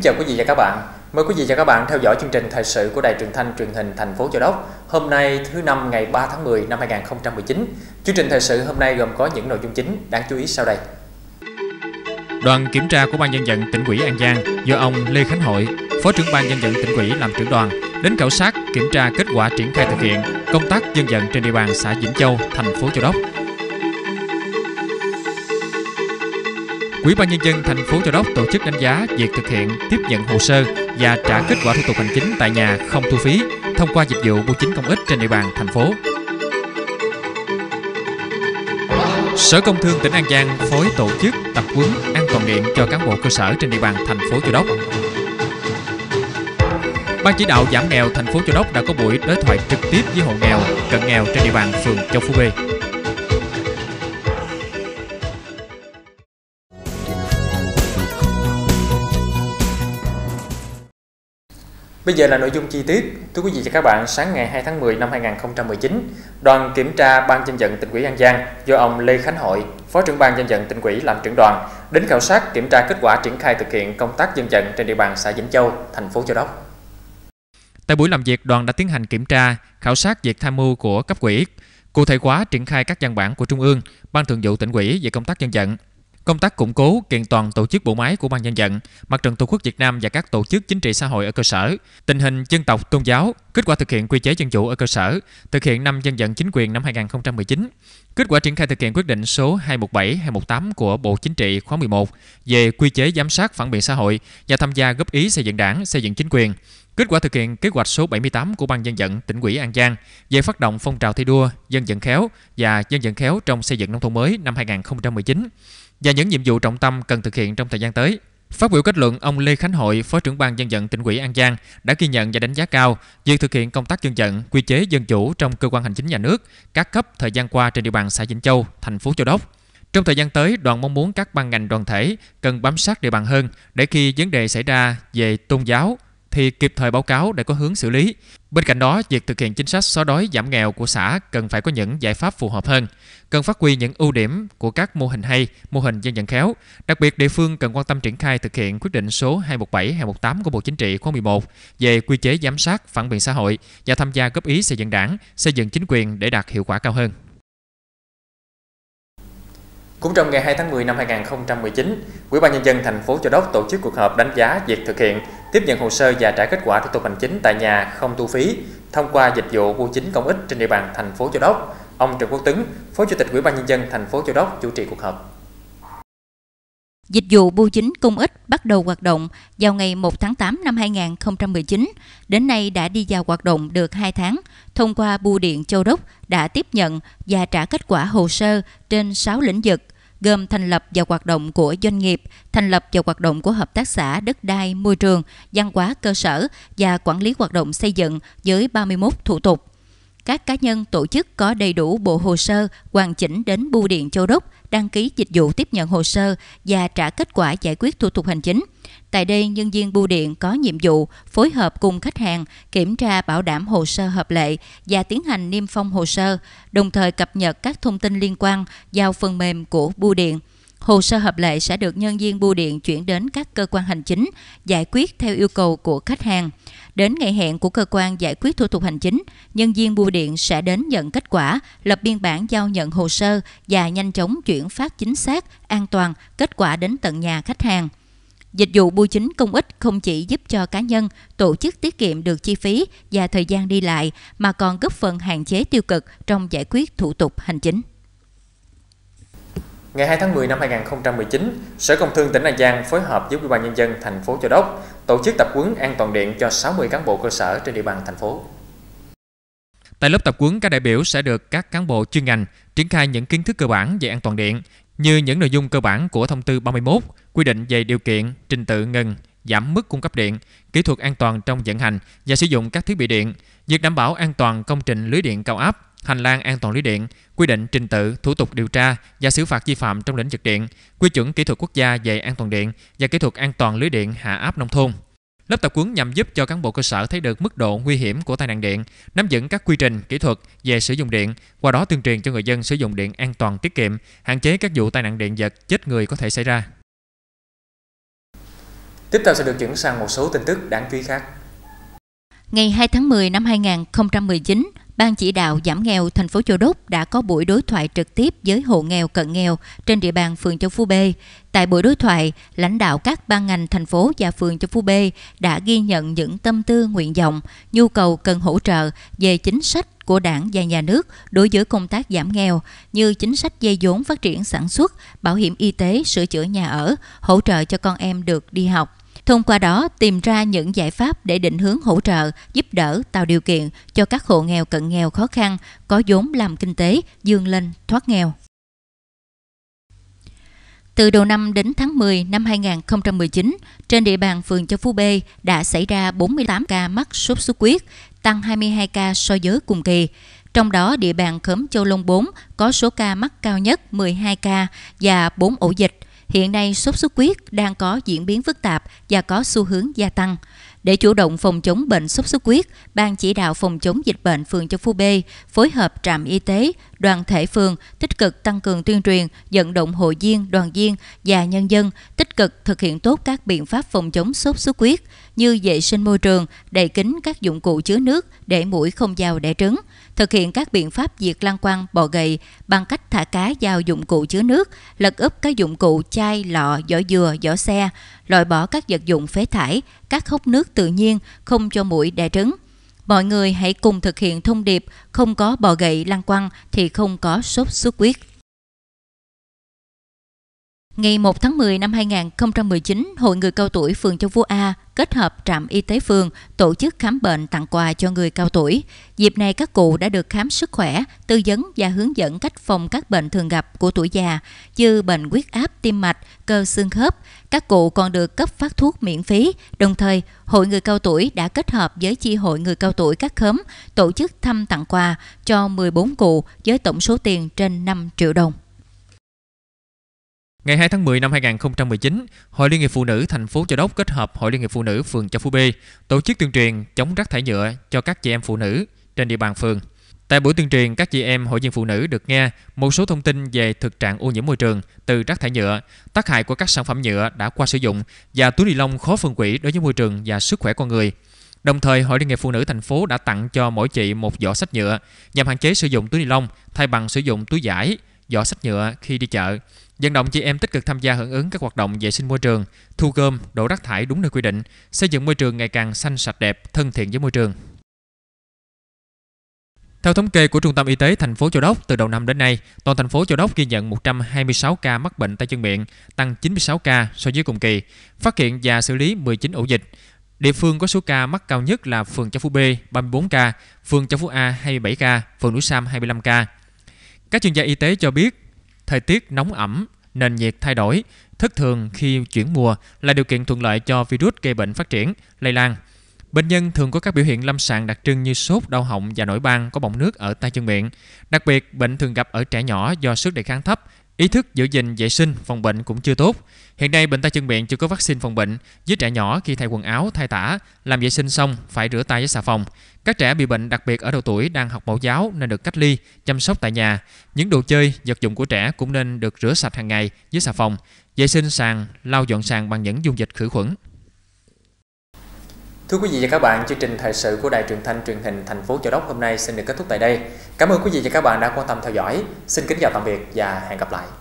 Kính chào quý vị và các bạn. Mời quý vị và các bạn theo dõi chương trình thời sự của Đài Truyền thanh Truyền hình thành phố Châu Đốc. Hôm nay thứ năm ngày 3 tháng 10 năm 2019. Chương trình thời sự hôm nay gồm có những nội dung chính đáng chú ý sau đây. Đoàn kiểm tra của Ban dân vận tỉnh ủy An Giang do ông Lê Khánh Hội, Phó trưởng Ban dân vận tỉnh ủy làm trưởng đoàn, đến khảo sát kiểm tra kết quả triển khai thực hiện công tác dân vận trên địa bàn xã Vĩnh Châu, thành phố Châu Đốc Quỹ ban nhân dân thành phố Châu Đốc tổ chức đánh giá việc thực hiện tiếp nhận hồ sơ và trả kết quả thủ tục hành chính tại nhà không thu phí thông qua dịch vụ bưu chính công ích trên địa bàn thành phố. Sở Công Thương tỉnh An Giang phối tổ chức tập huấn an toàn điện cho cán bộ cơ sở trên địa bàn thành phố Châu Đốc. Ban chỉ đạo giảm nghèo thành phố Châu Đốc đã có buổi đối thoại trực tiếp với hộ nghèo, cận nghèo trên địa bàn phường Châu Phú B. Bây giờ là nội dung chi tiết. Thưa quý vị và các bạn, sáng ngày 2 tháng 10 năm 2019, đoàn kiểm tra Ban dân vận tỉnh ủy An Giang do ông Lê Khánh Hội, Phó trưởng Ban dân vận tỉnh ủy làm trưởng đoàn, đến khảo sát kiểm tra kết quả triển khai thực hiện công tác dân vận trên địa bàn xã Vĩnh Châu, thành phố Châu Đốc. Tại buổi làm việc, đoàn đã tiến hành kiểm tra, khảo sát việc tham mưu của cấp ủy, cụ thể hóa triển khai các văn bản của Trung ương, Ban Thường vụ tỉnh ủy về công tác dân vận Công tác củng cố, kiện toàn tổ chức bộ máy của ban dân vận, mặt trận Tổ quốc Việt Nam và các tổ chức chính trị xã hội ở cơ sở, tình hình dân tộc, tôn giáo, kết quả thực hiện quy chế dân chủ ở cơ sở, thực hiện năm dân vận chính quyền năm 2019, kết quả triển khai thực hiện quyết định số 217-218 của Bộ Chính trị khóa 11 về quy chế giám sát phản biện xã hội và tham gia góp ý xây dựng đảng, xây dựng chính quyền, kết quả thực hiện kế hoạch số 78 của Ban dân vận tỉnh ủy An Giang về phát động phong trào thi đua dân vận khéo và dân vận khéo trong xây dựng nông thôn mới năm 2019, và những nhiệm vụ trọng tâm cần thực hiện trong thời gian tới. Phát biểu kết luận, ông Lê Khánh Hội, Phó trưởng ban dân vận tỉnh ủy An Giang đã ghi nhận và đánh giá cao việc thực hiện công tác dân vận, quy chế dân chủ trong cơ quan hành chính nhà nước các cấp thời gian qua trên địa bàn xã Vĩnh Châu, thành phố Châu Đốc. Trong thời gian tới, đoàn mong muốn các ban ngành đoàn thể cần bám sát địa bàn hơn để khi vấn đề xảy ra về tôn giáo, thì kịp thời báo cáo để có hướng xử lý. Bên cạnh đó, việc thực hiện chính sách xóa đói giảm nghèo của xã cần phải có những giải pháp phù hợp hơn, cần phát huy những ưu điểm của các mô hình hay, mô hình dân vận khéo. Đặc biệt, địa phương cần quan tâm triển khai thực hiện quyết định số 217-218 của Bộ Chính trị khóa 11 về quy chế giám sát phản biện xã hội và tham gia góp ý xây dựng đảng, xây dựng chính quyền để đạt hiệu quả cao hơn. Cũng trong ngày 2 tháng 10 năm 2019, Ủy ban nhân dân thành phố Châu Đốc tổ chức cuộc họp đánh giá việc thực hiện, tiếp nhận hồ sơ và trả kết quả thủ tục hành chính tại nhà không thu phí thông qua dịch vụ bưu chính công ích trên địa bàn thành phố Châu Đốc. Ông Trần Quốc Tuấn, Phó Chủ tịch Ủy ban nhân dân thành phố Châu Đốc chủ trì cuộc họp. Dịch vụ bưu chính công ích bắt đầu hoạt động vào ngày 1 tháng 8 năm 2019, đến nay đã đi vào hoạt động được 2 tháng. Thông qua Bưu điện Châu Đốc đã tiếp nhận và trả kết quả hồ sơ trên 6 lĩnh vực gồm thành lập và hoạt động của doanh nghiệp, thành lập và hoạt động của hợp tác xã đất đai, môi trường, văn hóa cơ sở và quản lý hoạt động xây dựng với 31 thủ tục. Các cá nhân tổ chức có đầy đủ bộ hồ sơ hoàn chỉnh đến Bưu điện Châu Đốc đăng ký dịch vụ tiếp nhận hồ sơ và trả kết quả giải quyết thủ tục hành chính. Tại đây, nhân viên bưu điện có nhiệm vụ phối hợp cùng khách hàng kiểm tra bảo đảm hồ sơ hợp lệ và tiến hành niêm phong hồ sơ, đồng thời cập nhật các thông tin liên quan vào phần mềm của bưu điện. Hồ sơ hợp lệ sẽ được nhân viên bưu điện chuyển đến các cơ quan hành chính giải quyết theo yêu cầu của khách hàng. Đến ngày hẹn của cơ quan giải quyết thủ tục hành chính, nhân viên bưu điện sẽ đến nhận kết quả, lập biên bản giao nhận hồ sơ và nhanh chóng chuyển phát chính xác, an toàn kết quả đến tận nhà khách hàng. Dịch vụ bưu chính công ích không chỉ giúp cho cá nhân, tổ chức tiết kiệm được chi phí và thời gian đi lại mà còn góp phần hạn chế tiêu cực trong giải quyết thủ tục hành chính. Ngày 2 tháng 10 năm 2019, Sở Công Thương tỉnh An Giang phối hợp với Ủy ban nhân dân thành phố Châu Đốc tổ chức tập huấn an toàn điện cho 60 cán bộ cơ sở trên địa bàn thành phố. Tại lớp tập huấn, các đại biểu sẽ được các cán bộ chuyên ngành triển khai những kiến thức cơ bản về an toàn điện, như những nội dung cơ bản của thông tư 31 quy định về điều kiện, trình tự ngừng, giảm mức cung cấp điện, kỹ thuật an toàn trong vận hành và sử dụng các thiết bị điện, việc đảm bảo an toàn công trình lưới điện cao áp, hành lang an toàn lưới điện, quy định trình tự, thủ tục điều tra và xử phạt vi phạm trong lĩnh vực điện, quy chuẩn kỹ thuật quốc gia về an toàn điện và kỹ thuật an toàn lưới điện hạ áp nông thôn. Lớp tập huấn nhằm giúp cho cán bộ cơ sở thấy được mức độ nguy hiểm của tai nạn điện, nắm vững các quy trình, kỹ thuật về sử dụng điện, qua đó tuyên truyền cho người dân sử dụng điện an toàn tiết kiệm, hạn chế các vụ tai nạn điện giật, chết người có thể xảy ra. Tiếp theo sẽ được chuyển sang một số tin tức đáng chú ý khác. Ngày 2 tháng 10 năm 2019, Ban chỉ đạo giảm nghèo thành phố Châu Đốc đã có buổi đối thoại trực tiếp với hộ nghèo cận nghèo trên địa bàn phường Châu Phú B. Tại buổi đối thoại, lãnh đạo các ban ngành thành phố và phường Châu Phú B đã ghi nhận những tâm tư nguyện vọng, nhu cầu cần hỗ trợ về chính sách của đảng và nhà nước đối với công tác giảm nghèo như chính sách dây vốn phát triển sản xuất, bảo hiểm y tế, sửa chữa nhà ở, hỗ trợ cho con em được đi học. Thông qua đó tìm ra những giải pháp để định hướng hỗ trợ, giúp đỡ, tạo điều kiện cho các hộ nghèo cận nghèo khó khăn có vốn làm kinh tế, dương lên, thoát nghèo. Từ đầu năm đến tháng 10 năm 2019, trên địa bàn phường Châu Phú B đã xảy ra 48 ca mắc sốt xuất huyết, tăng 22 ca so với cùng kỳ. Trong đó, địa bàn khóm Châu Long 4 có số ca mắc cao nhất 12 ca và 4 ổ dịch – hiện nay sốt xuất huyết đang có diễn biến phức tạp và có xu hướng gia tăng. Để chủ động phòng chống bệnh sốt xuất huyết, Ban chỉ đạo phòng chống dịch bệnh phường Châu Phú B phối hợp trạm y tế đoàn thể phường tích cực tăng cường tuyên truyền, vận động hội viên, đoàn viên và nhân dân tích cực thực hiện tốt các biện pháp phòng chống sốt xuất huyết như vệ sinh môi trường, đậy kín các dụng cụ chứa nước để mũi không vào đẻ trứng, thực hiện các biện pháp diệt lăng quăng bọ gậy bằng cách thả cá vào dụng cụ chứa nước, lật úp các dụng cụ chai, lọ, vỏ dừa, vỏ xe, loại bỏ các vật dụng phế thải, các hốc nước tự nhiên không cho mũi đẻ trứng. Mọi người hãy cùng thực hiện thông điệp không có bò gậy lăng quăng thì không có sốt xuất huyết. Ngày 1 tháng 10 năm 2019, Hội người cao tuổi phường Châu Phú A kết hợp trạm y tế phường tổ chức khám bệnh tặng quà cho người cao tuổi. Dịp này các cụ đã được khám sức khỏe, tư vấn và hướng dẫn cách phòng các bệnh thường gặp của tuổi già như bệnh huyết áp, tim mạch, cơ xương khớp. Các cụ còn được cấp phát thuốc miễn phí. Đồng thời, Hội người cao tuổi đã kết hợp với chi hội người cao tuổi các khóm tổ chức thăm tặng quà cho 14 cụ với tổng số tiền trên 5 triệu đồng. Ngày 2 tháng 10 năm 2019, Hội Liên hiệp Phụ nữ thành phố Châu Đốc kết hợp Hội Liên hiệp Phụ nữ phường Châu Phú B tổ chức tuyên truyền chống rác thải nhựa cho các chị em phụ nữ trên địa bàn phường. Tại buổi tuyên truyền, các chị em hội viên phụ nữ được nghe một số thông tin về thực trạng ô nhiễm môi trường từ rác thải nhựa, tác hại của các sản phẩm nhựa đã qua sử dụng và túi ni lông khó phân hủy đối với môi trường và sức khỏe con người. Đồng thời, Hội Liên hiệp Phụ nữ thành phố đã tặng cho mỗi chị một giỏ sách nhựa nhằm hạn chế sử dụng túi ni lông thay bằng sử dụng túi giải giỏ sách nhựa khi đi chợ, vận động chị em tích cực tham gia hưởng ứng các hoạt động vệ sinh môi trường, thu gom, đổ rác thải đúng nơi quy định, xây dựng môi trường ngày càng xanh sạch đẹp, thân thiện với môi trường. Theo thống kê của Trung tâm Y tế thành phố Châu Đốc, từ đầu năm đến nay, toàn thành phố Châu Đốc ghi nhận 126 ca mắc bệnh tay chân miệng, tăng 96 ca so với cùng kỳ, phát hiện và xử lý 19 ổ dịch. Địa phương có số ca mắc cao nhất là phường Châu Phú B 34 ca, phường Châu Phú A 27 ca, phường Núi Sam 25 ca. Các chuyên gia y tế cho biết, thời tiết nóng ẩm, nền nhiệt thay đổi, thất thường khi chuyển mùa là điều kiện thuận lợi cho virus gây bệnh phát triển, lây lan. Bệnh nhân thường có các biểu hiện lâm sàng đặc trưng như sốt, đau họng và nổi ban có bọng nước ở tay chân miệng. Đặc biệt, bệnh thường gặp ở trẻ nhỏ do sức đề kháng thấp Ý thức giữ gìn vệ sinh phòng bệnh cũng chưa tốt. Hiện nay bệnh tay chân miệng chưa có vaccine phòng bệnh, với trẻ nhỏ khi thay quần áo, thay tả, làm vệ sinh xong phải rửa tay với xà phòng. Các trẻ bị bệnh đặc biệt ở độ tuổi đang học mẫu giáo nên được cách ly, chăm sóc tại nhà. Những đồ chơi, vật dụng của trẻ cũng nên được rửa sạch hàng ngày với xà phòng. Vệ sinh sàn, lau dọn sàn bằng những dung dịch khử khuẩn. Thưa quý vị và các bạn, chương trình thời sự của Đài Truyền thanh Truyền hình thành phố Châu Đốc hôm nay xin được kết thúc tại đây. Cảm ơn quý vị và các bạn đã quan tâm theo dõi. Xin kính chào tạm biệt và hẹn gặp lại.